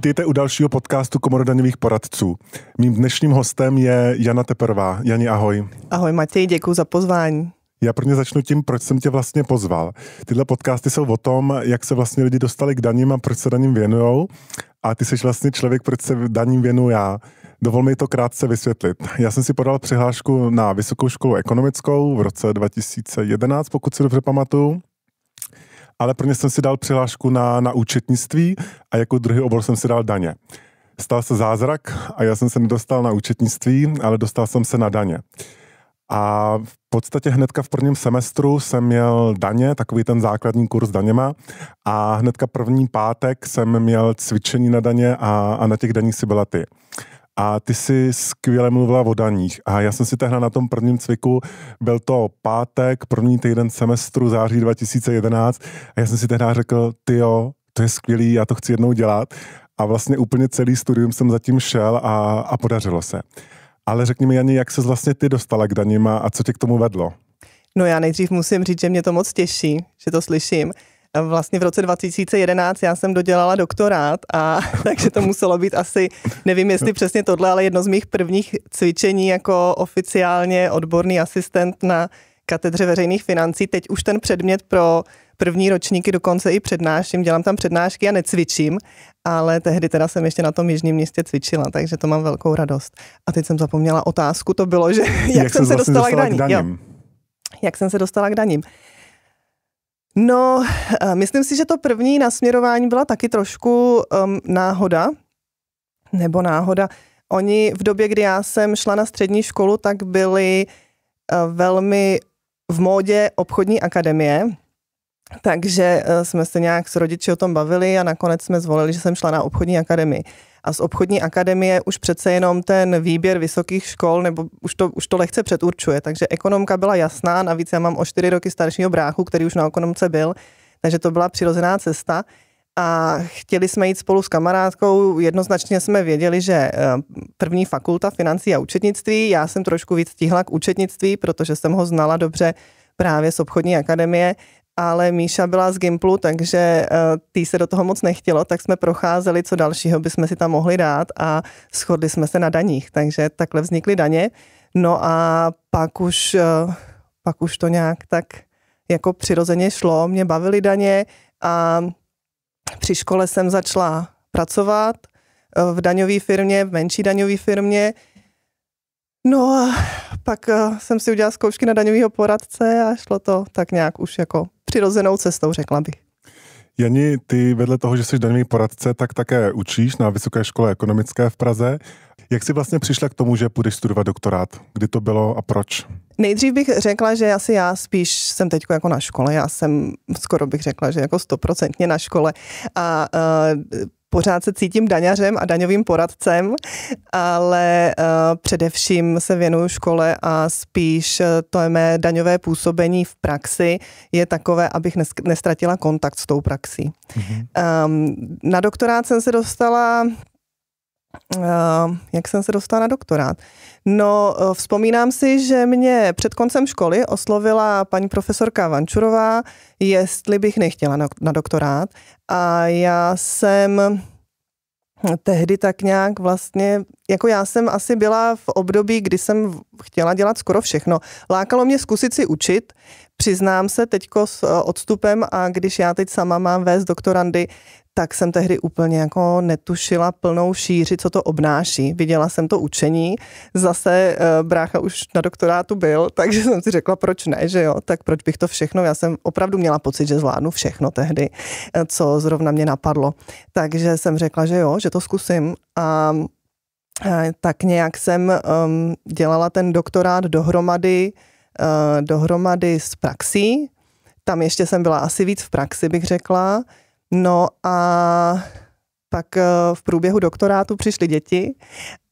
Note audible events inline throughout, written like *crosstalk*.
Vítejte u dalšího podcastu Komory poradců. Mým dnešním hostem je Jana Teperová. Jani, ahoj. Ahoj Matěj, děkuji za pozvání. Já prvně začnu tím, proč jsem tě vlastně pozval. Tyhle podcasty jsou o tom, jak se vlastně lidi dostali k daním a proč se daním věnujou. A ty jsi vlastně člověk, proč se daním věnuju já. Dovol mi to krátce vysvětlit. Já jsem si podal přihlášku na Vysokou školu ekonomickou v roce 2011, pokud si dobře pamatuju ale prvně jsem si dal přihlášku na, na účetnictví a jako druhý obor jsem si dal daně. Stal se zázrak a já jsem se nedostal na účetnictví, ale dostal jsem se na daně. A v podstatě hnedka v prvním semestru jsem měl daně, takový ten základní kurz daněma a hnedka první pátek jsem měl cvičení na daně a, a na těch daních si byla ty a ty si skvěle mluvila o daních. A já jsem si tehna na tom prvním cviku, byl to pátek, první týden semestru září 2011 a já jsem si tehna řekl, ty jo, to je skvělý, já to chci jednou dělat. A vlastně úplně celý studium jsem zatím šel a, a podařilo se. Ale řekni mi, Janě, jak se vlastně ty dostala k daním a co tě k tomu vedlo? No já nejdřív musím říct, že mě to moc těší, že to slyším, Vlastně v roce 2011 já jsem dodělala doktorát, a *laughs* takže to muselo být asi, nevím jestli přesně tohle, ale jedno z mých prvních cvičení jako oficiálně odborný asistent na katedře veřejných financí. Teď už ten předmět pro první ročníky dokonce i přednáším, dělám tam přednášky a necvičím, ale tehdy teda jsem ještě na tom jižním městě cvičila, takže to mám velkou radost. A teď jsem zapomněla otázku, to bylo, že *laughs* jak, jak jsem se vlastně dostala, dostala k daním. K daním. Jo. Jak jsem se dostala k daním. No, eh, myslím si, že to první nasměrování byla taky trošku um, náhoda, nebo náhoda. Oni v době, kdy já jsem šla na střední školu, tak byli uh, velmi v módě obchodní akademie, takže uh, jsme se nějak s rodiči o tom bavili a nakonec jsme zvolili, že jsem šla na obchodní akademii. Uh, a z obchodní akademie už přece jenom ten výběr vysokých škol, nebo už to, už to lehce předurčuje. Takže ekonomka byla jasná, navíc já mám o čtyři roky staršího bráchu, který už na ekonomce byl, takže to byla přirozená cesta. A chtěli jsme jít spolu s kamarádkou, jednoznačně jsme věděli, že eh, první fakulta financí a účetnictví, já jsem trošku víc stihla k účetnictví, protože jsem ho znala dobře právě z obchodní akademie, ale Míša byla z Gimplu, takže eh, tý se do toho moc nechtělo, tak jsme procházeli, co dalšího bychom si tam mohli dát a shodli jsme se na daních, takže takhle vznikly daně. No a pak už, eh, pak už to nějak tak jako přirozeně šlo, mě bavily daně a při škole jsem začala pracovat eh, v daňové firmě, v menší daňové firmě, No a pak jsem si udělala zkoušky na daňového poradce a šlo to tak nějak už jako přirozenou cestou, řekla bych. Jani, ty vedle toho, že jsi daný poradce, tak také učíš na Vysoké škole ekonomické v Praze. Jak jsi vlastně přišla k tomu, že půjdeš studovat doktorát? Kdy to bylo a proč? Nejdřív bych řekla, že asi já spíš jsem teď jako na škole. Já jsem skoro bych řekla, že jako stoprocentně na škole. A uh, pořád se cítím daňařem a daňovým poradcem, ale eh, především se věnuju škole a spíš eh, to je mé daňové působení v praxi je takové, abych nestratila kontakt s tou praxí. Mm-hmm. na doktorát jsem se dostala Eh, jak jsem se dostala na doktorát? No, eh, vzpomínám si, že mě před koncem školy oslovila paní profesorka Vančurová, jestli bych nechtěla na doktorát. A já jsem tehdy tak nějak vlastně jako já jsem asi byla v období, kdy jsem chtěla dělat skoro všechno. Lákalo mě zkusit si učit, přiznám se teďko s eh, odstupem a když já teď sama mám vést doktorandy, tak jsem tehdy úplně jako netušila plnou šíři, co to obnáší. Viděla jsem to učení, zase e, brácha už na doktorátu byl, *laughs* takže jsem si řekla, proč ne, že jo, tak proč bych to všechno, já jsem opravdu měla pocit, že zvládnu všechno tehdy, eh, co zrovna mě napadlo. Takže jsem řekla, že jo, že to zkusím a Eh, tak nějak jsem um, dělala ten doktorát dohromady, uh, dohromady s praxí. Tam ještě jsem byla asi víc v praxi, bych řekla. No a pak eh, v průběhu doktorátu přišly děti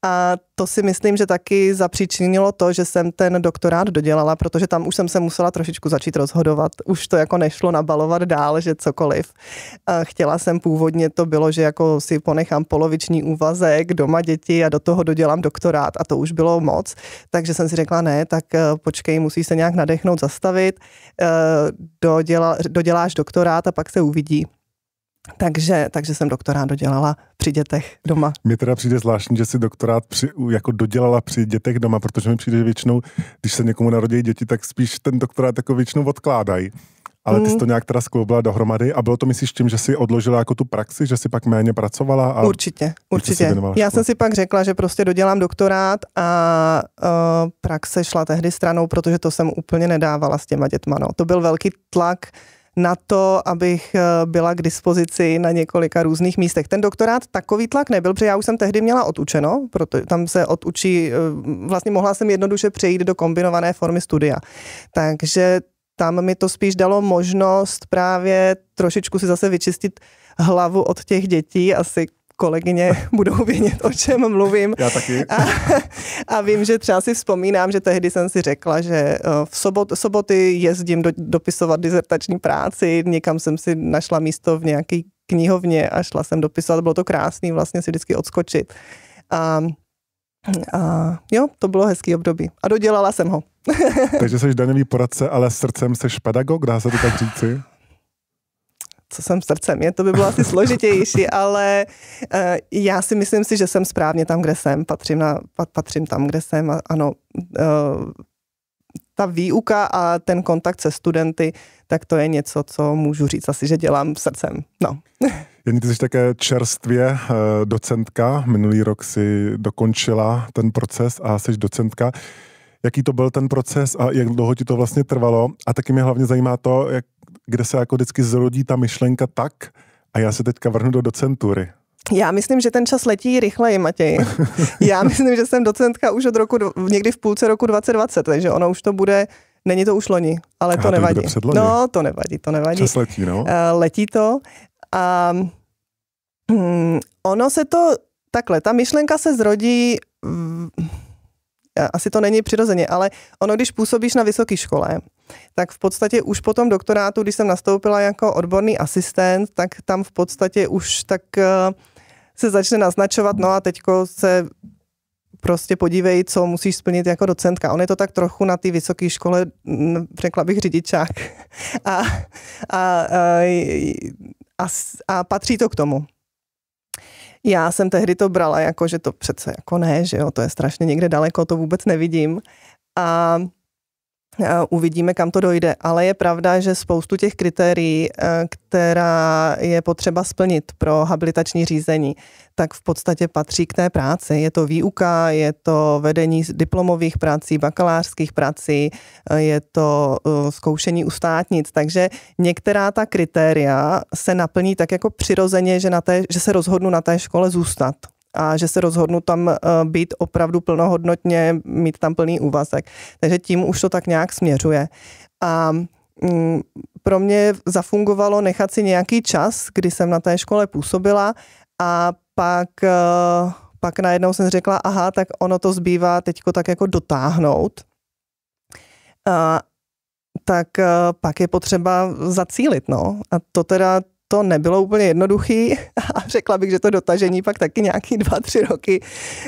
a to si myslím, že taky zapříčinilo to, že jsem ten doktorát dodělala, protože tam už jsem se musela trošičku začít rozhodovat. Už to jako nešlo nabalovat dál, že cokoliv. Chtěla jsem původně, to bylo, že jako si ponechám poloviční úvazek, doma děti a do toho dodělám doktorát a to už bylo moc. Takže jsem si řekla, ne, tak e, počkej, musí se nějak nadechnout, zastavit, e, doděla, doděláš doktorát a pak se uvidí. Takže, takže jsem doktorát dodělala při dětech doma. Mně teda přijde zvláštní, že si doktorát při, jako dodělala při dětech doma, protože mi přijde, že většinou, když se někomu narodí děti, tak spíš ten doktorát jako většinou odkládají. Ale ty jsi mm. to nějak teda skloubila dohromady a bylo to myslíš tím, že si odložila jako tu praxi, že si pak méně pracovala? A určitě, určitě. Já jsem si pak řekla, že prostě dodělám doktorát a uh, praxe šla tehdy stranou, protože to jsem úplně nedávala s těma dětma. No. To byl velký tlak na to, abych eh, byla k dispozici na několika různých místech. Ten doktorát takový tlak nebyl, protože já už jsem tehdy měla odučeno, proto tam se odučí, eh, vlastně mohla jsem jednoduše přejít do kombinované formy studia. Takže tam mi to spíš dalo možnost právě trošičku si zase vyčistit hlavu od těch dětí, asi kolegyně *laughs* budou vědět, o čem mluvím. Já taky. A, a vím, že třeba si vzpomínám, že tehdy jsem si řekla, že eh, v sobot, soboty jezdím do, dopisovat dizertační práci, někam jsem si našla místo v nějaké knihovně a šla jsem dopisovat, bylo to krásný vlastně si vždycky odskočit. A, a jo, to bylo hezký období. A dodělala jsem ho. *laughs* Takže jsi daňový poradce, ale srdcem jsi pedagog, dá se to tak říci? co jsem srdcem je, to by bylo asi složitější, *laughs* ale eh, já si myslím si, že jsem správně tam, kde jsem, patřím, na, patřím tam, kde jsem a ano, eh, ta výuka a ten kontakt se studenty, tak to je něco, co můžu říct asi, že dělám srdcem. No. *laughs* Jení, ty jsi také čerstvě eh, docentka. Minulý rok si dokončila ten proces a jsi docentka jaký to byl ten proces a jak dlouho ti to vlastně trvalo. A taky mě hlavně zajímá to, jak, kde se jako vždycky zrodí ta myšlenka tak, a já se teďka vrhnu do docentury. Já myslím, že ten čas letí rychleji, Matěj. *laughs* Já myslím, že jsem docentka už od roku, někdy v půlce roku 2020, takže ono už to bude, není to už loni, ale to to nevadí. no, to nevadí, to nevadí. Čas letí, no. Eh, letí to a hm, ono se to, takhle, ta myšlenka se zrodí asi to není přirozeně, ale ono, když působíš na vysoké škole, tak v podstatě už po tom doktorátu, když jsem nastoupila jako odborný asistent, tak tam v podstatě už tak eh, se začne naznačovat, no a teďko se prostě podívej, co musíš splnit jako docentka. On je to tak trochu na té vysoké škole, mm, řekla bych řidičák. *laughs* A, a, a, a, a patří to k tomu. Já jsem tehdy to brala jako, že to přece jako ne, že jo, to je strašně někde daleko, to vůbec nevidím. A Eh, uvidíme, kam to dojde, ale je pravda, že spoustu těch kritérií, eh, která je potřeba splnit pro habilitační řízení, tak v podstatě patří k té práci. Je to výuka, je to vedení diplomových prací, bakalářských prací, eh, je to zkoušení u státnic, takže některá ta kritéria se naplní tak jako přirozeně, že, na té, že se rozhodnu na té škole zůstat a že se rozhodnu tam eh, být opravdu plnohodnotně, mít tam plný úvazek. Takže tím už to tak nějak směřuje. A mm, pro mě zafungovalo nechat si nějaký čas, kdy jsem na té škole působila a pak, eh, pak najednou jsem řekla, aha, tak ono to zbývá teďko tak jako dotáhnout. A, tak eh, pak je potřeba zacílit, no. A to teda to nebylo úplně jednoduchý *laughs* a řekla bych, že to dotažení pak taky nějaký dva, tři roky,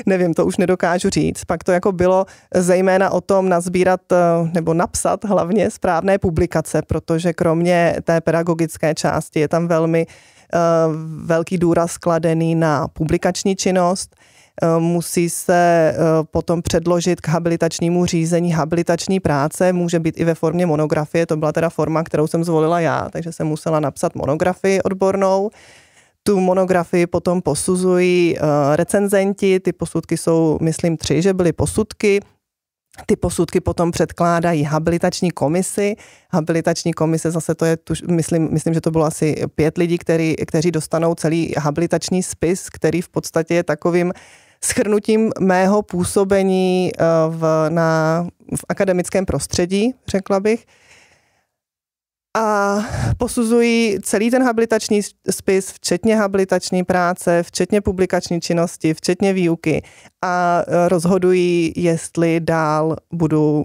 nevím, to už nedokážu říct. Pak to jako bylo zejména o tom nazbírat eh, nebo napsat hlavně správné publikace, protože kromě té pedagogické části je tam velmi eh, velký důraz skladený na publikační činnost, Eh, musí se eh, potom předložit k habilitačnímu řízení habilitační práce, může být i ve formě monografie, to byla teda forma, kterou jsem zvolila já, takže jsem musela napsat monografii odbornou. Tu monografii potom posuzují eh, recenzenti, ty posudky jsou, myslím, tři, že byly posudky, ty posudky potom předkládají habilitační komisi. Habilitační komise zase to je, tuž, myslím, myslím, že to bylo asi pět lidí, který, kteří dostanou celý habilitační spis, který v podstatě je takovým uh, schrnutím mého působení eh, v, na, v akademickém prostředí, řekla bych. A posuzuji celý ten habilitační spis, včetně habilitační práce, včetně publikační činnosti, včetně výuky a eh, rozhodují, jestli dál budu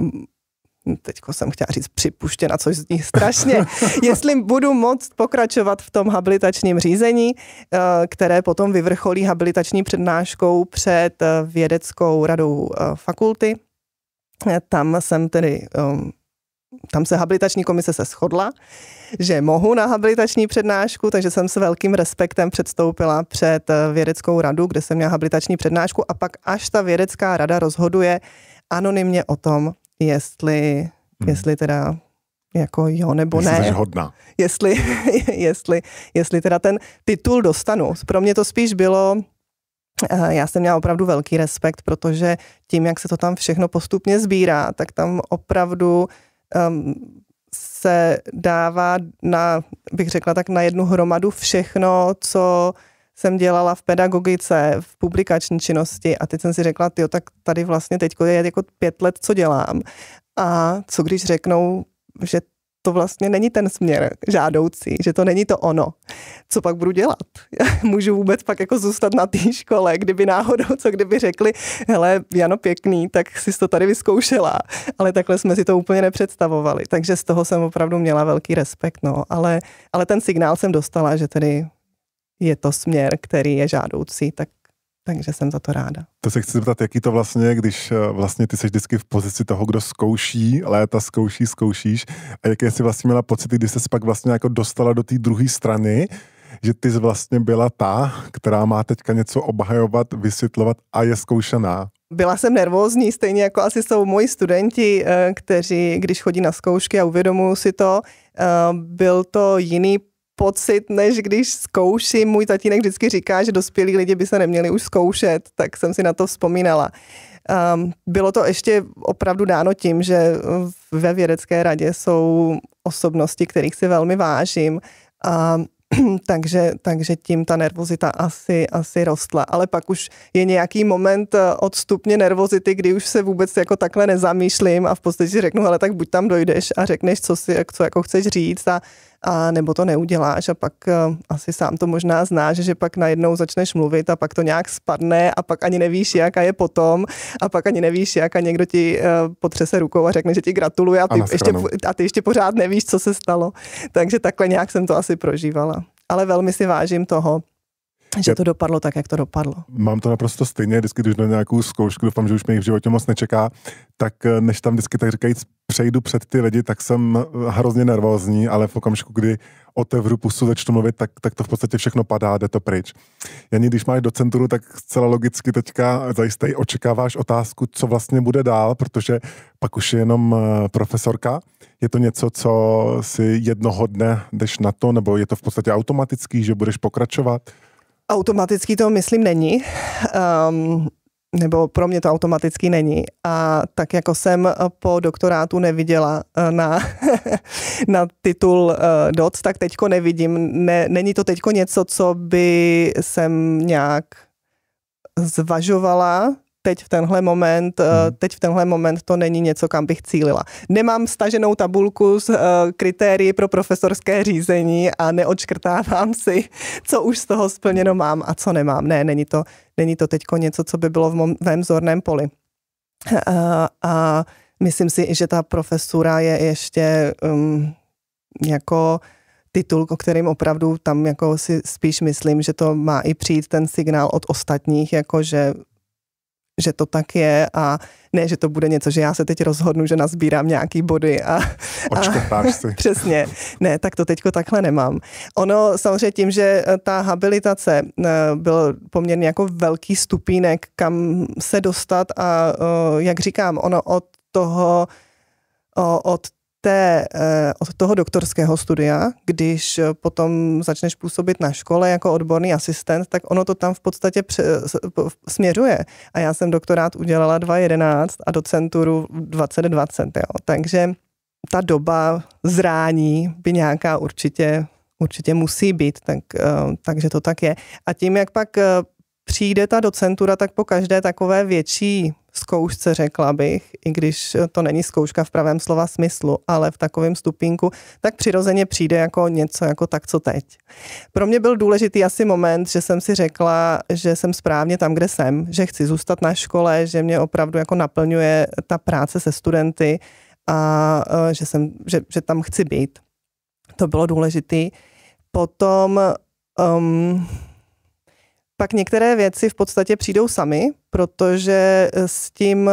mm, teď jsem chtěla říct připuštěna, což zní strašně, *laughs* jestli budu moct pokračovat v tom habilitačním řízení, eh, které potom vyvrcholí habilitační přednáškou před eh, vědeckou radou eh, fakulty. Tam jsem tedy ehm, tam se habilitační komise se shodla, že mohu na habilitační přednášku, takže jsem s velkým respektem předstoupila před vědeckou radu, kde jsem měla habilitační přednášku a pak až ta vědecká rada rozhoduje anonymně o tom, jestli, hmm. jestli teda jako jo nebo jestli ne. Jsi hodná. Jestli, *laughs* jestli, jestli teda ten titul dostanu. Pro mě to spíš bylo, eh, já jsem měla opravdu velký respekt, protože tím, jak se to tam všechno postupně sbírá, tak tam opravdu um, se dává na, bych řekla tak, na jednu hromadu všechno, co uh, jsem dělala v pedagogice, v publikační činnosti a teď jsem si řekla, jo, tak tady vlastně teď je jako pět let, co dělám. A co když řeknou, že to vlastně není ten směr žádoucí, že to není to ono. Co pak budu dělat? *laughs* Můžu vůbec pak jako zůstat na té škole, kdyby náhodou, co kdyby řekli, hele, Jano pěkný, tak jsi to tady vyzkoušela, ale takhle jsme si to úplně nepředstavovali, takže z toho jsem opravdu měla velký respekt, no, ale, ale ten signál jsem dostala, že tedy je to směr, který je žádoucí, tak takže jsem za to ráda. To se chci zeptat, jaký to vlastně, když eh, vlastně ty jsi vždycky v pozici toho, kdo zkouší, léta zkouší, zkoušíš a jaké jsi vlastně měla pocity, když jsi pak vlastně jako dostala do té druhé strany, že ty jsi vlastně byla ta, která má teďka něco obhajovat, vysvětlovat a je zkoušená. Byla jsem nervózní, stejně jako asi jsou moji studenti, eh, kteří, když chodí na zkoušky a uvědomují si to, eh, byl to jiný pocit, než když zkouším. Můj tatínek vždycky říká, že dospělí lidi by se neměli už zkoušet, tak jsem si na to vzpomínala. Um, bylo to ještě opravdu dáno tím, že ve vědecké radě jsou osobnosti, kterých si velmi vážím. A *clears throat* takže, takže tím ta nervozita asi, asi rostla. Ale pak už je nějaký moment eh, odstupně nervozity, kdy už se vůbec jako takhle nezamýšlím a v podstatě řeknu, ale tak buď tam dojdeš a řekneš, co, si, co jako chceš říct a, a nebo to neuděláš a pak eh, asi sám to možná znáš, že pak najednou začneš mluvit a pak to nějak spadne a pak ani nevíš, jaká je potom a pak ani nevíš, jak a někdo ti eh, potřese rukou a řekne, že ti gratuluje a ty, a ještě, a ty ještě pořád nevíš, co se stalo. Takže takhle nějak jsem to asi prožívala. Ale velmi si vážím toho, že to dopadlo tak, jak to dopadlo. Mám to naprosto stejně, vždycky když na nějakou zkoušku, doufám, že už mě jich v životě moc nečeká, tak eh, než tam vždycky tak říkajíc přejdu před ty lidi, tak jsem eh, hrozně nervózní, ale v okamžiku, kdy otevřu pusu, začnu mluvit, tak, tak to v podstatě všechno padá, jde to pryč. Janí, když máš do centru, tak zcela logicky teďka zajistej očekáváš otázku, co vlastně bude dál, protože pak už je jenom eh, profesorka. Je to něco, co si jednoho dne jdeš na to, nebo je to v podstatě automatický, že budeš pokračovat? Automaticky to, myslím, není. Um, nebo pro mě to automaticky není. A tak jako jsem po doktorátu neviděla eh, na, *laughs* na titul eh, DOC, tak teďko nevidím. Ne, není to teďko něco, co by jsem nějak zvažovala, teď v tenhle moment, eh, hmm. teď v tenhle moment to není něco, kam bych cílila. Nemám staženou tabulku s eh, kritérii pro profesorské řízení a neodškrtávám si, co už z toho splněno mám a co nemám. Ne, není to, není to teď něco, co by bylo v mém zorném poli. A, eh, a myslím si, že ta profesura je ještě um, jako titul, o kterým opravdu tam jako si spíš myslím, že to má i přijít ten signál od ostatních, jako že že to tak je a ne, že to bude něco, že já se teď rozhodnu, že nazbírám nějaký body a... a si. *laughs* Přesně. Ne, tak to teďko takhle nemám. Ono samozřejmě tím, že eh, ta habilitace eh, byl poměrně jako velký stupínek, kam se dostat a eh, jak říkám, ono od toho od té, eh, od toho doktorského studia, když eh, potom začneš působit na škole jako odborný asistent, tak ono to tam v podstatě pře- směřuje. A já jsem doktorát udělala 2011 a docenturu 2020, jo. Takže ta doba zrání by nějaká určitě určitě musí být, tak, eh, takže to tak je. A tím, jak pak přijde ta docentura tak po každé takové větší zkoušce, řekla bych, i když to není zkouška v pravém slova smyslu, ale v takovém stupínku, tak přirozeně přijde jako něco jako tak, co teď. Pro mě byl důležitý asi moment, že jsem si řekla, že jsem správně tam, kde jsem, že chci zůstat na škole, že mě opravdu jako naplňuje ta práce se studenty a e, že, jsem, že, že tam chci být. To bylo důležitý. Potom um, pak některé věci v podstatě přijdou sami, protože eh, s tím,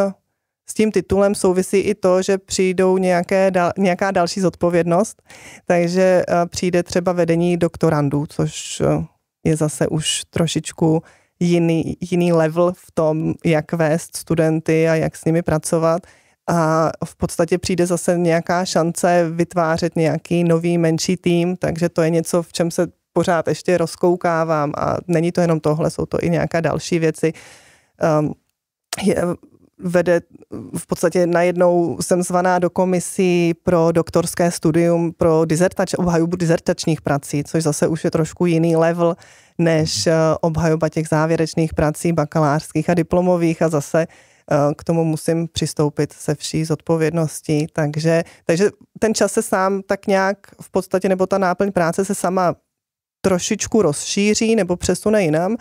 s tím titulem souvisí i to, že přijdou nějaké, nějaká další zodpovědnost, takže eh, přijde třeba vedení doktorandů, což eh, je zase už trošičku jiný, jiný level v tom, jak vést studenty a jak s nimi pracovat. A v podstatě přijde zase nějaká šance vytvářet nějaký nový menší tým, takže to je něco, v čem se pořád ještě rozkoukávám a není to jenom tohle, jsou to i nějaká další věci. Um, je, vede v podstatě najednou jsem zvaná do komisí pro doktorské studium pro dizertač, obhajobu dizertačních prací, což zase už je trošku jiný level než mhm. eh, obhajoba těch závěrečných prací bakalářských a diplomových a zase eh, k tomu musím přistoupit se vší zodpovědností. Takže, takže ten čas se sám tak nějak v podstatě, nebo ta náplň práce se sama trošičku rozšíří nebo přesune jinam.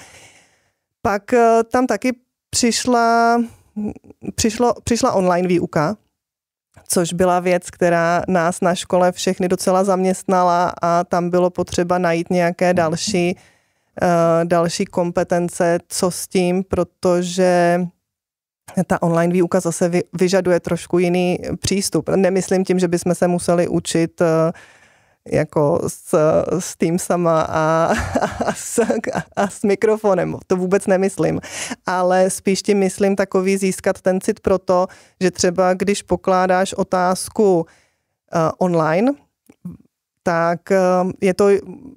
Pak eh, tam taky přišla, přišlo, přišla online výuka, což byla věc, která nás na škole všechny docela zaměstnala a tam bylo potřeba najít nějaké další, eh, další kompetence, co s tím, protože ta online výuka zase vyžaduje trošku jiný přístup. Nemyslím tím, že bychom se museli učit uh, jako s, s tým sama a, a, s, a s mikrofonem, to vůbec nemyslím, ale spíš ti myslím takový získat ten cit pro to, že třeba když pokládáš otázku uh, online, tak uh, je to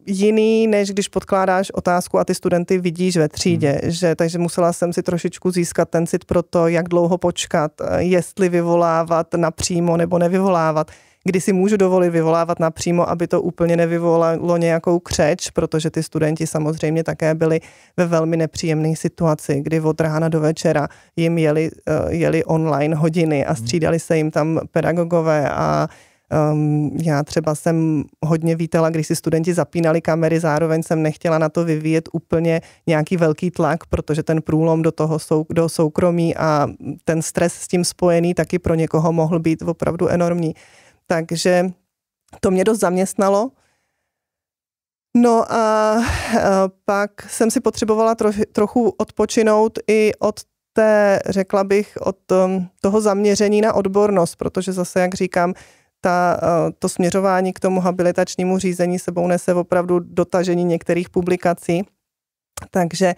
jiný, než když podkládáš otázku a ty studenty vidíš ve třídě. Hmm. Že, takže musela jsem si trošičku získat ten cit pro to, jak dlouho počkat, eh, jestli vyvolávat napřímo nebo nevyvolávat kdy si můžu dovolit vyvolávat napřímo, aby to úplně nevyvolalo nějakou křeč, protože ty studenti samozřejmě také byli ve velmi nepříjemné situaci, kdy od rána do večera jim jeli, eh, jeli online hodiny a mhm. střídali se jim tam pedagogové a Um, já třeba jsem hodně vítala, když si studenti zapínali kamery, zároveň jsem nechtěla na to vyvíjet úplně nějaký velký tlak, protože ten průlom do toho sou, do soukromí a ten stres s tím spojený taky pro někoho mohl být opravdu enormní. Takže to mě dost zaměstnalo. No a e, pak jsem si potřebovala trochu odpočinout i od té, řekla bych, od e, toho zaměření na odbornost, protože zase, jak říkám, ta, e, to směřování k tomu habilitačnímu řízení sebou nese opravdu dotažení některých publikací. Takže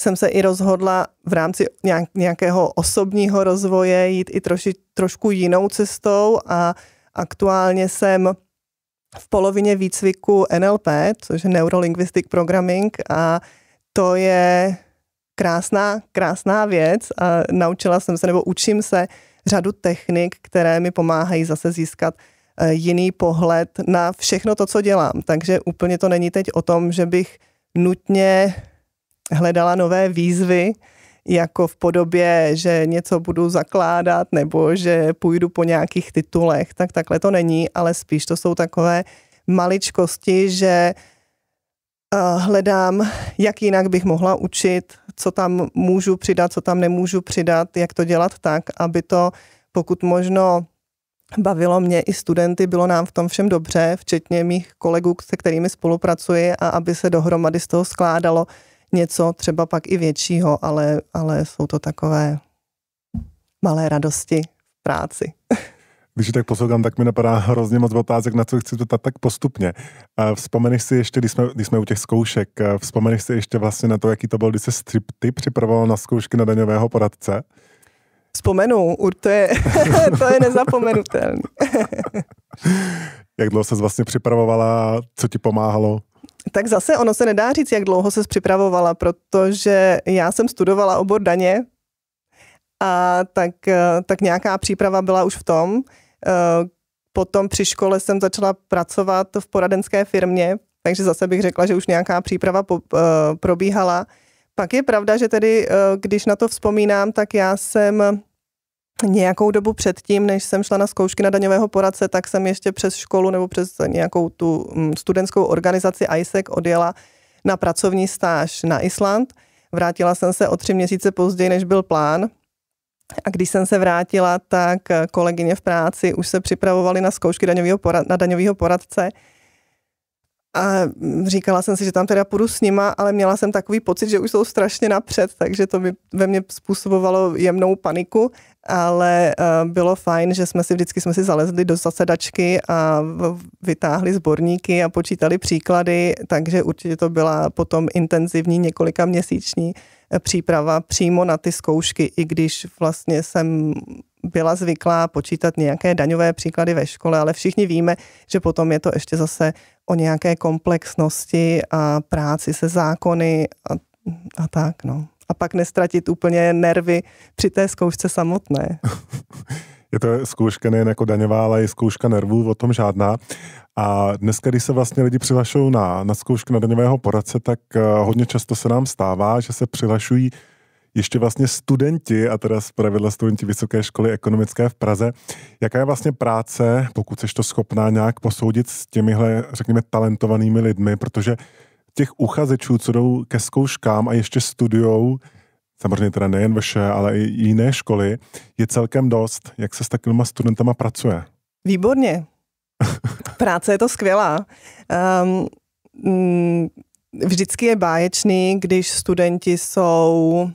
jsem se i rozhodla v rámci nějakého osobního rozvoje jít i troši, trošku jinou cestou a uh, Aktuálně jsem v polovině výcviku NLP, což je Neurolinguistic Programming a to je krásná, krásná věc a naučila jsem se nebo učím se řadu technik, které mi pomáhají zase získat eh, jiný pohled na všechno to, co dělám. Takže úplně to není teď o tom, že bych nutně hledala nové výzvy, jako v podobě, že něco budu zakládat nebo že půjdu po nějakých titulech, tak takhle to není, ale spíš to jsou takové maličkosti, že eh, hledám, jak jinak bych mohla učit, co tam můžu přidat, co tam nemůžu přidat, jak to dělat tak, aby to pokud možno bavilo mě i studenty, bylo nám v tom všem dobře, včetně mých kolegů, se kterými spolupracuji a aby se dohromady z toho skládalo něco třeba pak i většího, ale, ale jsou to takové malé radosti v práci. *laughs* Když tak poslouchám, tak mi napadá hrozně moc otázek, na co chci zeptat tak postupně. Vzpomeneš si ještě, když jsme, když jsme u těch zkoušek, vzpomeneš si ještě vlastně na to, jaký to byl, když se strip ty připravoval na zkoušky na daňového poradce? Vzpomenu, to je, *laughs* to je nezapomenutelné. *laughs* Jak dlouho se vlastně připravovala, co ti pomáhalo? Tak zase ono se nedá říct, jak dlouho se připravovala, protože já jsem studovala obor daně, a tak, eh, tak nějaká příprava byla už v tom. Eh, potom při škole jsem začala pracovat v poradenské firmě, takže zase bych řekla, že už nějaká příprava eh, probíhala. Pak je pravda, že tedy, když na to vzpomínám, tak já jsem nějakou dobu předtím, než jsem šla na zkoušky na daňového poradce, tak jsem ještě přes školu nebo přes nějakou tu mm, studentskou organizaci ISEC odjela na pracovní stáž na Island. Vrátila jsem se o tři měsíce později, než byl plán. A když jsem se vrátila, tak kolegyně v práci už se připravovali na zkoušky daňového porad, na poradce – a říkala jsem si, že tam teda půjdu s nima, ale měla jsem takový pocit, že už jsou strašně napřed, takže to by ve mně způsobovalo jemnou paniku, ale eh, bylo fajn, že jsme si vždycky jsme si zalezli do zasedačky a vytáhli sborníky a počítali příklady, takže určitě to byla potom intenzivní několika měsíční příprava přímo na ty zkoušky, i když vlastně jsem byla zvyklá počítat nějaké daňové příklady ve škole, ale všichni víme, že potom je to ještě zase o nějaké komplexnosti a práci se zákony a, a tak, no. A pak nestratit úplně nervy při té zkoušce samotné. *laughs* je to zkouška nejen jako daňová, ale i zkouška nervů, o tom žádná. A dneska, když se vlastně lidi přihlašují na, na zkoušku na daňového poradce, tak eh, hodně často se nám stává, že se přihlašují ještě vlastně studenti, a teda zpravidla studenti Vysoké školy ekonomické v Praze, jaká je vlastně práce, pokud jsi to schopná nějak posoudit s těmihle, řekněme, talentovanými lidmi, protože těch uchazečů, co jdou ke zkouškám a ještě studujou, samozřejmě teda nejen vše, ale i jiné školy, je celkem dost. Jak se s takovými studentama pracuje? Výborně. *laughs* Práce je to skvělá. Um, mm, vždycky je báječný, když studenti jsou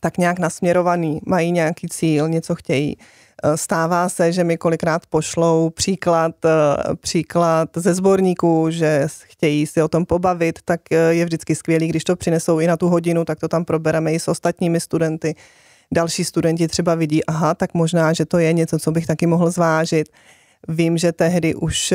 tak nějak nasměrovaný, mají nějaký cíl, něco chtějí. Eh, stává se, že mi kolikrát pošlou příklad, eh, příklad ze sborníků, že chtějí si o tom pobavit, tak eh, je vždycky skvělý, když to přinesou i na tu hodinu, tak to tam probereme i s ostatními studenty. Další studenti třeba vidí, aha, tak možná, že to je něco, co bych taky mohl zvážit. Vím, že tehdy už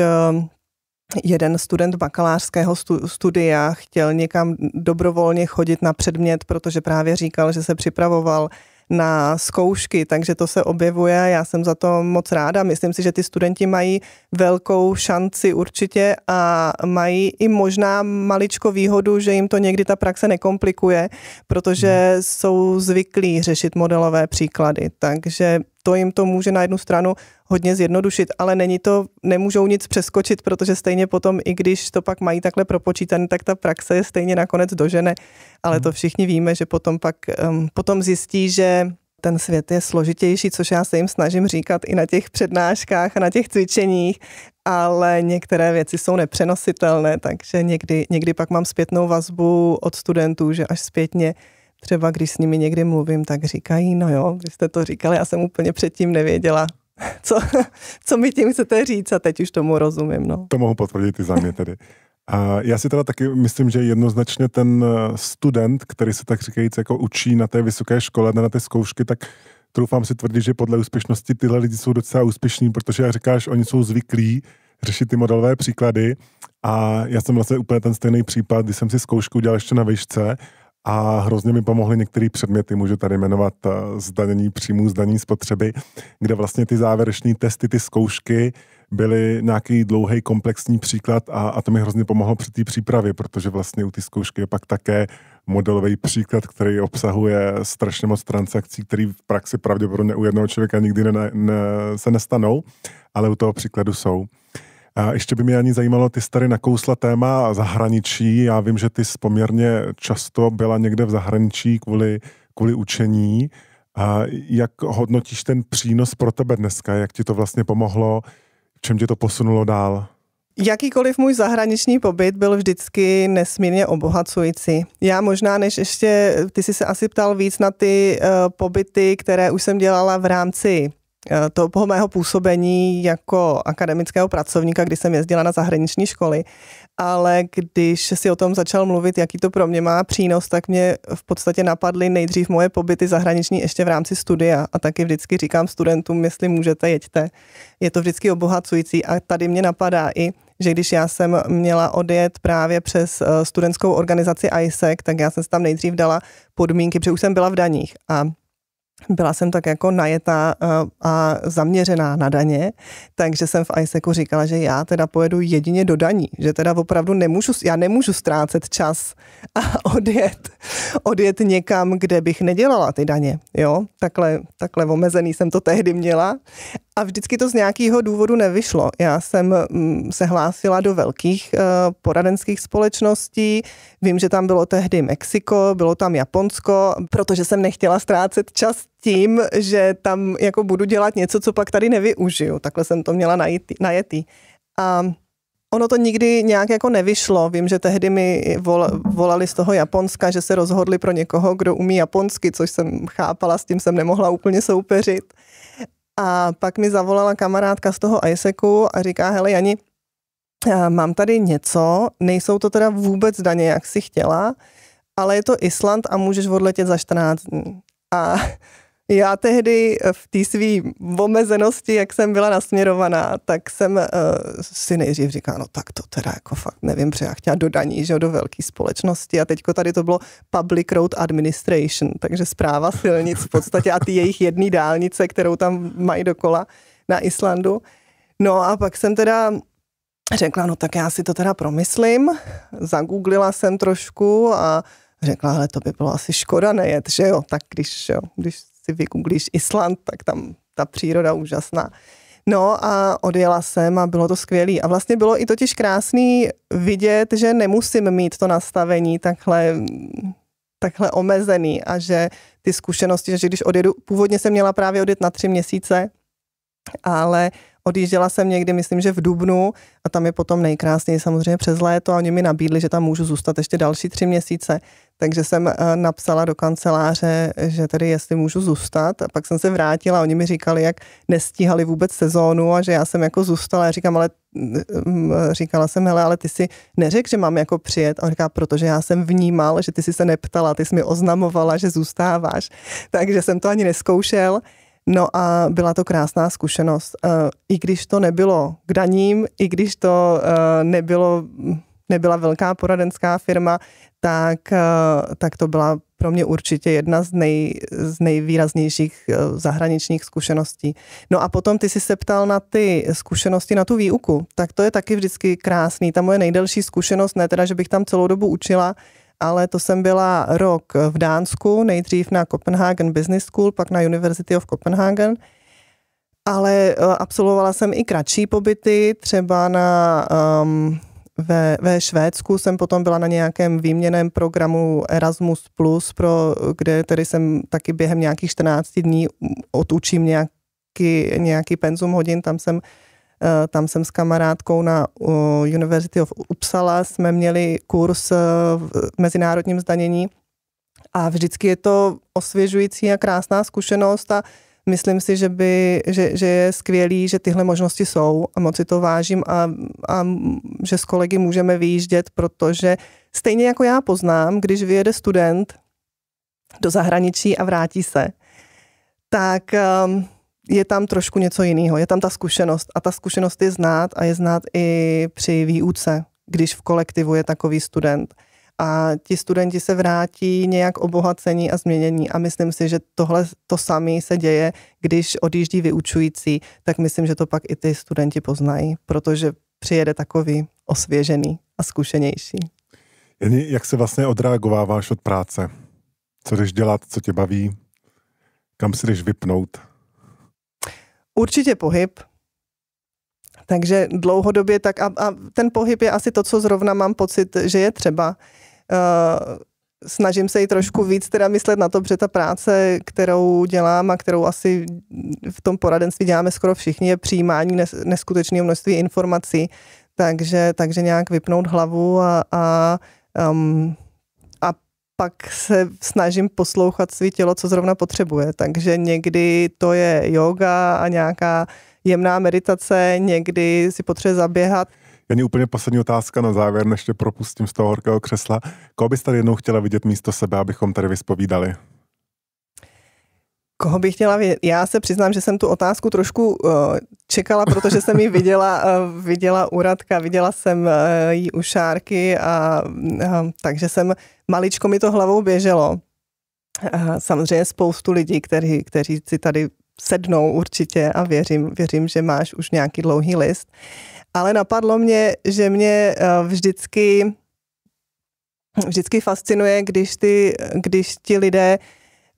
jeden student bakalářského studia chtěl někam dobrovolně chodit na předmět, protože právě říkal, že se připravoval na zkoušky, takže to se objevuje, já jsem za to moc ráda. Myslím si, že ty studenti mají velkou šanci určitě a mají i možná maličko výhodu, že jim to někdy ta praxe nekomplikuje, protože hmm. jsou zvyklí řešit modelové příklady, takže to jim to může na jednu stranu hodně zjednodušit, ale není to, nemůžou nic přeskočit, protože stejně potom, i když to pak mají takhle propočítané, tak ta praxe je stejně nakonec dožene. Ale to hmm. všichni víme, že potom pak um, potom zjistí, že ten svět je složitější, což já se jim snažím říkat i na těch přednáškách a na těch cvičeních, ale některé věci jsou nepřenositelné, takže někdy, někdy pak mám zpětnou vazbu od studentů, že až zpětně třeba když s nimi někdy mluvím, tak říkají, no jo, vy jste to říkali, já jsem úplně předtím nevěděla, *laughs* co, co mi tím chcete říct a teď už tomu rozumím. No. To mohu potvrdit i za mě tedy. A já si teda taky myslím, že jednoznačně ten eh, student, který se tak říkajíc jako učí na té vysoké škole, na té zkoušky, tak troufám si tvrdit, že podle úspěšnosti tyhle lidi jsou docela úspěšní, protože jak říkáš, oni jsou zvyklí řešit ty modelové příklady a já jsem vlastně úplně ten stejný případ, když jsem si zkoušku dělal ještě na výšce a hrozně mi pomohly některé předměty, můžu tady jmenovat eh, zdanění příjmů, zdanění spotřeby, kde vlastně ty závěrečné testy, ty zkoušky byly nějaký dlouhý komplexní příklad a, a to mi hrozně pomohlo při té přípravě, protože vlastně u ty zkoušky je pak také modelový příklad, který obsahuje strašně moc transakcí, které v praxi pravděpodobně u jednoho člověka nikdy ne, ne, se nestanou, ale u toho příkladu jsou. A ještě by mě ani zajímalo, ty jsi tady nakousla téma zahraničí. Já vím, že ty jsi poměrně často byla někde v zahraničí kvůli, kvůli učení. A jak hodnotíš ten přínos pro tebe dneska? Jak ti to vlastně pomohlo? V čem tě to posunulo dál? Jakýkoliv můj zahraniční pobyt byl vždycky nesmírně obohacující. Já možná, než ještě, ty jsi se asi ptal víc na ty uh, pobyty, které už jsem dělala v rámci Eh, toho mého působení jako akademického pracovníka, kdy jsem jezdila na zahraniční školy, ale když si o tom začal mluvit, jaký to pro mě má přínos, tak mě v podstatě napadly nejdřív moje pobyty zahraniční ještě v rámci studia a taky vždycky říkám studentům, jestli můžete, jeďte. Je to vždycky obohacující a tady mě napadá i že když já jsem měla odjet právě přes eh, studentskou organizaci ISEC, tak já jsem se tam nejdřív dala podmínky, protože už jsem byla v daních a byla jsem tak jako najetá eh, a zaměřená na daně, takže jsem v ISECu říkala, že já teda pojedu jedině do daní, že teda opravdu nemůžu, já nemůžu ztrácet čas a *laughs* odjet, odjet někam, kde bych nedělala ty daně, jo, takhle, takhle omezený jsem to tehdy měla a vždycky to z nějakého důvodu nevyšlo. Já jsem mm, se hlásila do velkých eh, poradenských společností. Vím, že tam bylo tehdy Mexiko, bylo tam Japonsko, protože jsem nechtěla ztrácet čas tím, že tam jako budu dělat něco, co pak tady nevyužiju. Takhle jsem to měla najít, najetý. A Ono to nikdy nějak jako nevyšlo. Vím, že tehdy mi volali z toho Japonska, že se rozhodli pro někoho, kdo umí japonsky, což jsem chápala, s tím jsem nemohla úplně soupeřit. A pak mi zavolala kamarádka z toho ISECu a říká, hele Jani, eh, mám tady něco, nejsou to teda vůbec daně, jak si chtěla, ale je to Island a můžeš odletět za 14 dní. A já tehdy eh, v té své omezenosti, jak jsem byla nasměrovaná, tak jsem uh, si nejdřív říkala, no tak to teda jako fakt nevím, protože já chtěla do daní, že do velké společnosti a teďko tady to bylo Public Road Administration, takže zpráva silnic v podstatě a ty jejich jedné dálnice, kterou tam mají dokola na Islandu. No a pak jsem teda řekla, no tak já si to teda promyslím, zagooglila jsem trošku a řekla, ale to by bylo asi škoda nejet, že jo, tak když, jo, když si vygooglíš Island, tak tam ta příroda úžasná. No a odjela jsem a bylo to skvělé. A vlastně bylo i totiž krásný vidět, že nemusím mít to nastavení takhle, takhle omezený a že ty zkušenosti, že když odjedu, původně jsem měla právě odjet na tři měsíce, ale odjížděla jsem někdy, myslím, že v Dubnu a tam je potom nejkrásněji samozřejmě přes léto a oni mi nabídli, že tam můžu zůstat ještě další tři měsíce. Takže jsem eh, napsala do kanceláře, že tedy jestli můžu zůstat. A pak jsem se vrátila a oni mi říkali, jak nestíhali vůbec sezónu a že já jsem jako zůstala. Já říkám, ale mm, mm, eh, říkala jsem, hele, ale ty si neřekl, že mám jako přijet. A on říká, protože já jsem vnímal, že ty si se neptala, ty jsi mi oznamovala, že zůstáváš. *laughs* Takže jsem to ani neskoušel. No a byla to krásná zkušenost. Eh, I když to nebylo k daním, i když to nebylo mm, nebyla velká poradenská firma, tak, eh, tak to byla pro mě určitě jedna z, nej, z nejvýraznějších eh, zahraničních zkušeností. No a potom ty si se ptal na ty zkušenosti, na tu výuku, tak to je taky vždycky krásný. Ta moje nejdelší zkušenost, ne teda, že bych tam celou dobu učila, ale to jsem byla rok v Dánsku, nejdřív na Copenhagen Business School, pak na University of Copenhagen, ale eh, absolvovala jsem i kratší pobyty, třeba na um, ve, ve Švédsku jsem potom byla na nějakém výměném programu Erasmus+, Plus, pro, kde tedy jsem taky během nějakých 14 dní odučím nějaký, nějaký penzum hodin, tam jsem eh, tam jsem s kamarádkou na eh, University of Uppsala, jsme měli kurz eh, v mezinárodním zdanění a vždycky je to osvěžující a krásná zkušenost a uh, myslím si, že, by, že, že je skvělý, že tyhle možnosti jsou a moc si to vážím a, a že s kolegy můžeme vyjíždět, protože stejně jako já poznám, když vyjede student do zahraničí a vrátí se, tak um, je tam trošku něco jiného. Je tam ta zkušenost a ta zkušenost je znát a je znát i při výuce, když v kolektivu je takový student a ti studenti se vrátí nějak obohacení a změnění a myslím si, že tohle to samé se děje, když odjíždí vyučující, tak myslím, že to pak i ty studenti poznají, protože přijede takový osvěžený a zkušenější. jak se vlastně odreagováváš od práce? Co jdeš dělat, co tě baví, kam si jdeš vypnout? Určitě pohyb, takže dlouhodobě tak a, a ten pohyb je asi to, co zrovna mám pocit, že je třeba. Eh, snažím se i trošku víc teda myslet na to, protože ta práce, kterou dělám a kterou asi v tom poradenství děláme skoro všichni, je přijímání neskutečného množství informací, takže, takže nějak vypnout hlavu a, a, um, a pak se snažím poslouchat svý tělo, co zrovna potřebuje. Takže někdy to je yoga a nějaká jemná meditace, někdy si potřebuje zaběhat. Jení úplně poslední otázka na závěr, než tě propustím z toho horkého křesla. Koho bys tady jednou chtěla vidět místo sebe, abychom tady vyspovídali? Koho bych chtěla vidět? Já se přiznám, že jsem tu otázku trošku uh, čekala, protože jsem ji viděla, uh, viděla u Radka, viděla jsem uh, ji u Šárky, a, uh, takže jsem maličko mi to hlavou běželo. Uh, samozřejmě spoustu lidí, kteří, kteří si tady sednou určitě a věřím, věřím, že máš už nějaký dlouhý list. Uh, ale napadlo mě, že mě eh, vždycky, vždycky fascinuje, když ty, když ti lidé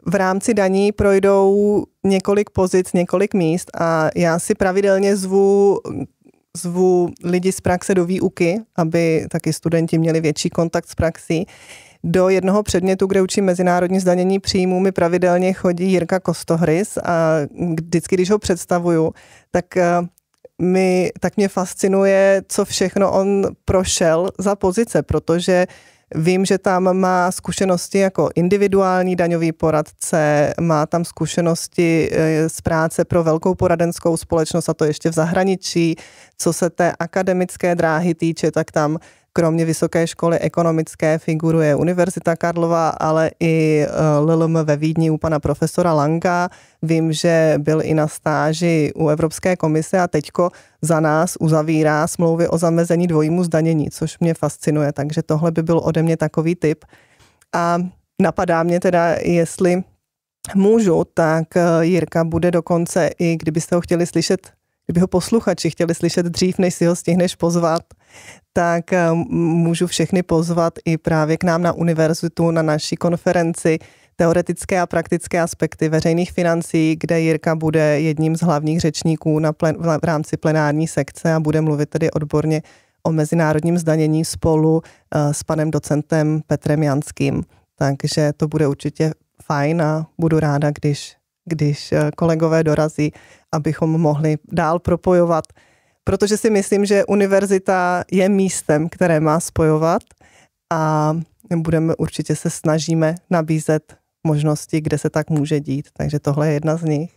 v rámci daní projdou několik pozic, několik míst a já si pravidelně zvu, zvu lidi z praxe do výuky, aby taky studenti měli větší kontakt s praxí. Do jednoho předmětu, kde učím mezinárodní zdanění příjmů, mi pravidelně chodí Jirka Kostohrys a vždycky, když ho představuju, tak eh, mi, tak mě fascinuje, co všechno on prošel za pozice, protože Vím, že tam má zkušenosti jako individuální daňový poradce, má tam zkušenosti e, z práce pro velkou poradenskou společnost a to ještě v zahraničí. Co se té akademické dráhy týče, tak tam kromě Vysoké školy ekonomické figuruje Univerzita Karlova, ale i e, LLM ve Vídni u pana profesora Langa. Vím, že byl i na stáži u Evropské komise a teďko za nás uzavírá smlouvy o zamezení dvojímu zdanění, což mě fascinuje, takže tohle by byl ode mě takový typ. A napadá mě teda, jestli můžu, tak e, Jirka bude dokonce, i kdybyste ho chtěli slyšet, kdyby ho posluchači chtěli slyšet dřív, než si ho stihneš pozvat, tak eh, můžu všechny pozvat i právě k nám na univerzitu, na naší konferenci teoretické a praktické aspekty veřejných financí, kde Jirka bude jedním z hlavních řečníků na plen, v rámci plenární sekce a bude mluvit tedy odborně o mezinárodním zdanění spolu eh, s panem docentem Petrem Janským. Takže to bude určitě fajn a budu ráda, když, když eh, kolegové dorazí, abychom mohli dál propojovat protože si myslím, že univerzita je místem, které má spojovat a budeme určitě se snažíme nabízet možnosti, kde se tak může dít. Takže tohle je jedna z nich.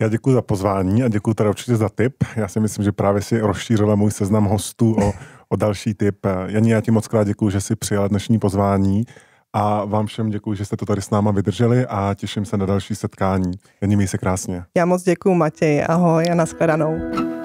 Já děkuji za pozvání a děkuji teda určitě za tip. Já si myslím, že právě si rozšířila můj seznam hostů o, o další tip. Janí, já ti moc krát děkuji, že jsi přijala dnešní pozvání a vám všem děkuji, že jste to tady s náma vydrželi a těším se na další setkání. Janí, měj se krásně. Já moc děkuji Matěj, ahoj a nashledanou.